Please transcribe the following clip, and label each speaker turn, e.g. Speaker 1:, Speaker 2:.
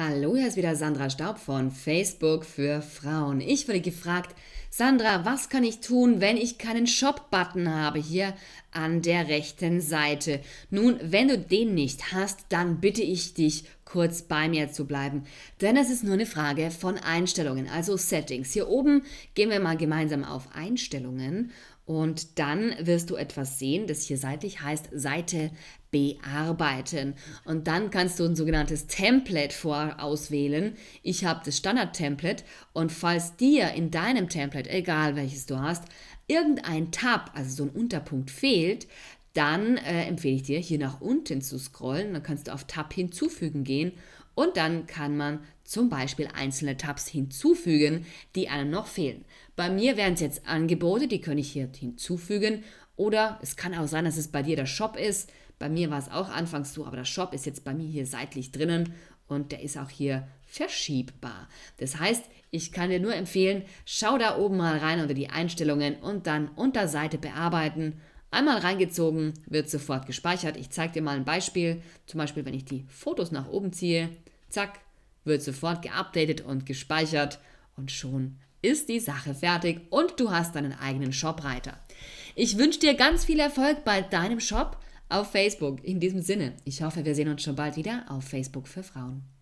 Speaker 1: Hallo, hier ist wieder Sandra Staub von Facebook für Frauen. Ich wurde gefragt, Sandra, was kann ich tun, wenn ich keinen Shop-Button habe hier an der rechten Seite? Nun, wenn du den nicht hast, dann bitte ich dich, kurz bei mir zu bleiben. Denn es ist nur eine Frage von Einstellungen, also Settings. Hier oben gehen wir mal gemeinsam auf Einstellungen und dann wirst du etwas sehen, das hier seitlich heißt Seite bearbeiten. Und dann kannst du ein sogenanntes Template vorauswählen. Ich habe das Standard-Template und falls dir in deinem Template, egal welches du hast, irgendein Tab, also so ein Unterpunkt fehlt, dann äh, empfehle ich dir, hier nach unten zu scrollen. Dann kannst du auf Tab hinzufügen gehen und dann kann man zum Beispiel einzelne Tabs hinzufügen, die einem noch fehlen. Bei mir wären es jetzt Angebote, die kann ich hier hinzufügen. Oder es kann auch sein, dass es bei dir der Shop ist. Bei mir war es auch anfangs so, aber der Shop ist jetzt bei mir hier seitlich drinnen und der ist auch hier verschiebbar. Das heißt, ich kann dir nur empfehlen, schau da oben mal rein unter die Einstellungen und dann unter Seite bearbeiten Einmal reingezogen, wird sofort gespeichert. Ich zeige dir mal ein Beispiel. Zum Beispiel, wenn ich die Fotos nach oben ziehe, zack, wird sofort geupdatet und gespeichert und schon ist die Sache fertig und du hast deinen eigenen Shop-Reiter. Ich wünsche dir ganz viel Erfolg bei deinem Shop auf Facebook. In diesem Sinne, ich hoffe, wir sehen uns schon bald wieder auf Facebook für Frauen.